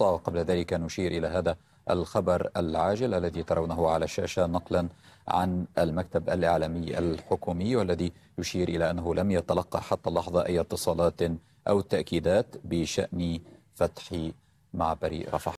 وقبل ذلك نشير إلى هذا الخبر العاجل الذي ترونه على الشاشة نقلا عن المكتب الإعلامي الحكومي والذي يشير إلى أنه لم يتلقى حتى اللحظة أي اتصالات أو تأكيدات بشأن فتح معبر رفح